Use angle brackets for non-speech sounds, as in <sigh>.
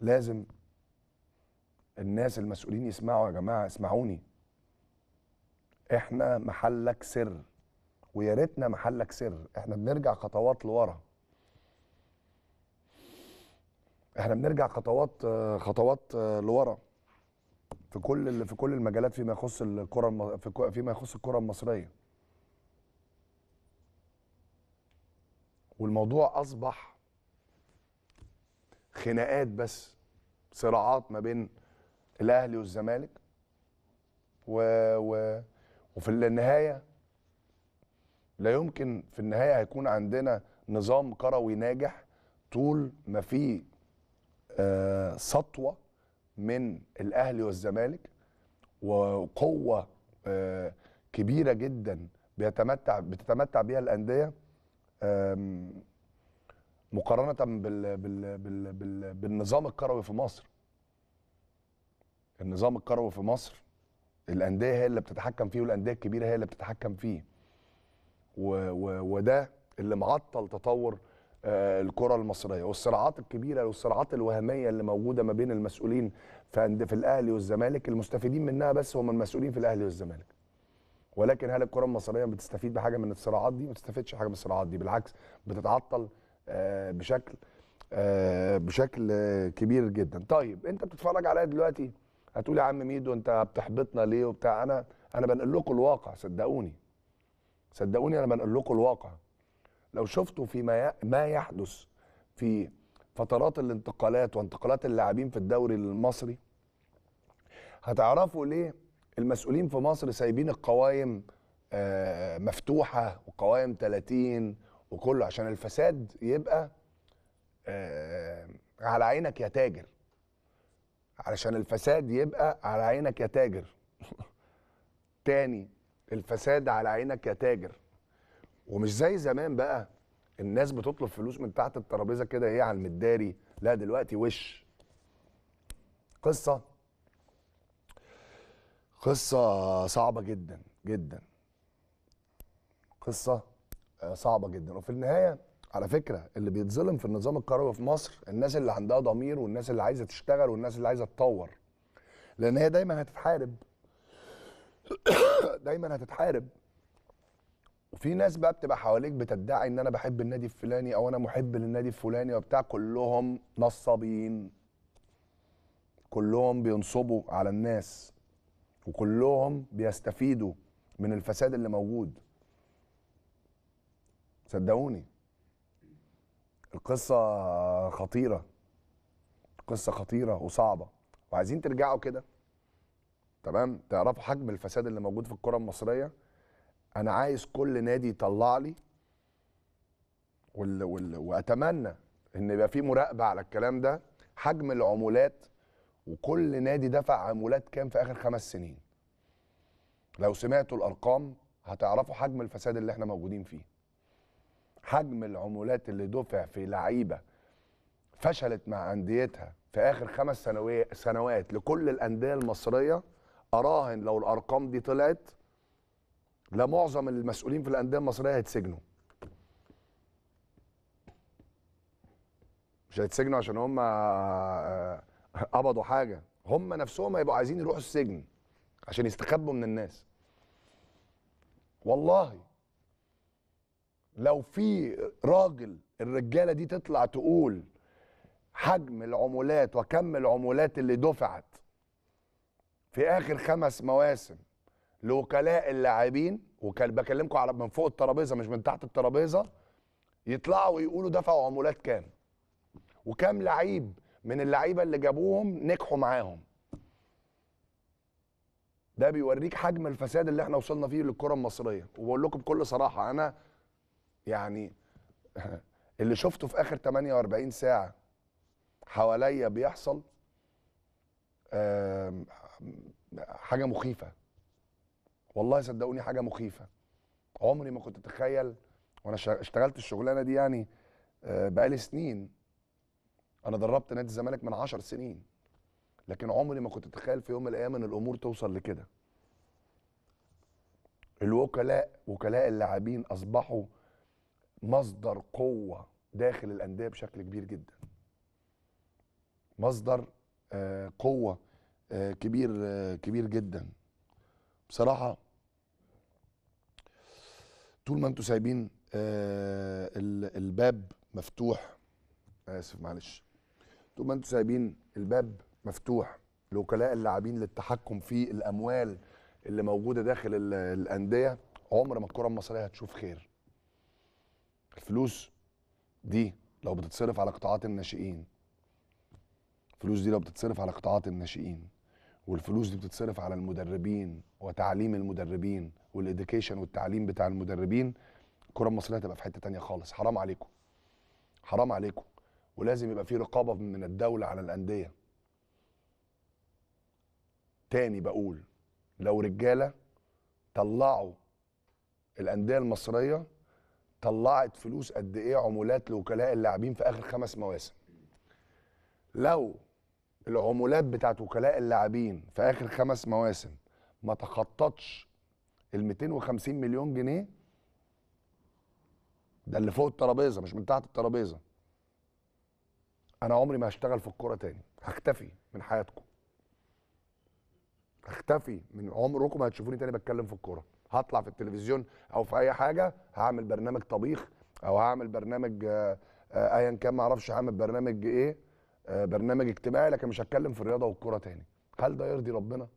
لازم الناس المسؤولين يسمعوا يا جماعه اسمعوني احنا محلك سر ويا ريتنا محلك سر احنا بنرجع خطوات لورا احنا بنرجع خطوات خطوات لورا في كل في كل المجالات فيما يخص الكره فيما يخص الكره المصريه والموضوع اصبح خناقات بس صراعات ما بين الاهلي والزمالك و... و... وفي النهايه لا يمكن في النهايه هيكون عندنا نظام كروي ناجح طول ما في آه سطوه من الاهلي والزمالك وقوه آه كبيره جدا بيتمتع بتتمتع بها الانديه مقارنه بال بال بال بال بالنظام الكروي في مصر النظام الكروي في مصر الانديه هي اللي بتتحكم فيه والانديه الكبيره هي اللي بتتحكم فيه و... و... وده اللي معطل تطور آه، الكرة المصرية والصراعات الكبيرة والصراعات الوهمية اللي موجودة ما بين المسؤولين في الأهلي والزمالك المستفيدين منها بس هم المسؤولين في الأهلي والزمالك ولكن هل الكرة المصرية بتستفيد بحاجة من الصراعات دي؟ ما بتستفيدش حاجة من الصراعات دي بالعكس بتتعطل آه، بشكل آه، بشكل كبير جدا طيب انت بتتفرج عليا دلوقتي هتقول يا عم ميدو انت بتحبطنا ليه وبتاع انا انا بنقل لكم الواقع صدقوني صدقوني انا بنقل لكم الواقع لو شفتوا في ما ما يحدث في فترات الانتقالات وانتقالات اللاعبين في الدوري المصري هتعرفوا ليه المسؤولين في مصر سايبين القوائم آه، مفتوحه وقوائم 30 وكله عشان الفساد يبقى آه على عينك يا تاجر علشان الفساد يبقى على عينك يا تاجر <laughs> تاني الفساد على عينك يا تاجر ومش زي زمان بقى الناس بتطلب فلوس من تحت الترابيزه كده ايه على المداري لا دلوقتي وش قصه قصه صعبه جدا جدا قصه آه، صعبه جدا وفي النهايه على فكره اللي بيتظلم في النظام الكهربائي في مصر الناس اللي عندها ضمير والناس اللي عايزه تشتغل والناس اللي عايزه تطور لان هي دايما هتتحارب <coughs> دايما هتتحارب وفي ناس بقى بتبقى حواليك بتدعي ان انا بحب النادي الفلاني او انا محب للنادي الفلاني وبتاع كلهم نصابين كلهم بينصبوا على الناس وكلهم بيستفيدوا من الفساد اللي موجود صدقوني القصه خطيره قصه خطيره وصعبه وعايزين ترجعوا كده تمام تعرفوا حجم الفساد اللي موجود في الكره المصريه انا عايز كل نادي يطلع لي وال... وال... واتمنى ان يبقى في مراقبه على الكلام ده حجم العمولات وكل نادي دفع عمولات كام في اخر خمس سنين لو سمعتوا الارقام هتعرفوا حجم الفساد اللي احنا موجودين فيه حجم العمولات اللي دفع في لعيبه فشلت مع انديتها في اخر خمس سنوات لكل الانديه المصريه اراهن لو الارقام دي طلعت لمعظم المسؤولين في الانديه المصريه هيتسجنوا مش هيتسجنوا عشان هم آه، قبضوا حاجه هم نفسهم هيبقوا عايزين يروحوا السجن عشان يستخبوا من الناس والله لو في راجل الرجاله دي تطلع تقول حجم العمولات وكم العمولات اللي دفعت في اخر خمس مواسم لوكلاء اللاعبين وكان بكلمكم على من فوق الترابيزه مش من تحت الترابيزه يطلعوا ويقولوا دفعوا عمولات كام وكم لعيب من اللعيبه اللي جابوهم نجحوا معاهم ده بيوريك حجم الفساد اللي احنا وصلنا فيه للكره المصريه وبقول لكم بكل صراحه انا يعني <laughs> اللي شفته في اخر 48 ساعه حواليا بيحصل حاجه مخيفه والله صدقوني حاجه مخيفه عمري ما كنت اتخيل وانا اشتغلت الشغلانه دي يعني آه، بقالي سنين انا دربت نادي الزمالك من 10 سنين لكن عمري ما كنت اتخيل في يوم من الايام ان الامور توصل لكده الوكلاء وكلاء اللاعبين اصبحوا مصدر قوه داخل الانديه بشكل كبير جدا مصدر آه، قوه آه، كبير آه، كبير جدا بصراحه طول ما انتوا سايبين الباب مفتوح اسف معلش طول ما انتوا سايبين الباب مفتوح لوكلاء اللاعبين للتحكم في الاموال اللي موجوده داخل الانديه عمر ما الكره المصريه هتشوف خير الفلوس دي لو بتتصرف على قطاعات الناشئين الفلوس دي لو بتتصرف على قطاعات الناشئين والفلوس دي بتتصرف على المدربين وتعليم المدربين والإديكيشن والتعليم بتاع المدربين الكره المصريه هتبقى في حته تانية خالص حرام عليكم حرام عليكم ولازم يبقى في رقابه من الدوله على الانديه تاني بقول لو رجاله طلعوا الانديه المصريه طلعت فلوس قد ايه عمولات لوكلاء اللاعبين في اخر خمس مواسم لو العمولات بتاعت وكلاء اللاعبين في اخر خمس مواسم ما تخططش ال 250 مليون جنيه ده اللي فوق الترابيزه مش من تحت الترابيزه انا عمري ما هشتغل في الكوره تاني هختفي من حياتكم هختفي من عمركم ما هتشوفوني تاني بتكلم في الكوره هطلع في التلفزيون او في اي حاجه هعمل برنامج طبيخ او هعمل برنامج آه، آه، ايا كان ما اعرفش هعمل برنامج ايه آه، برنامج اجتماعي لكن مش هتكلم في الرياضه والكوره تاني هل ده يرضي ربنا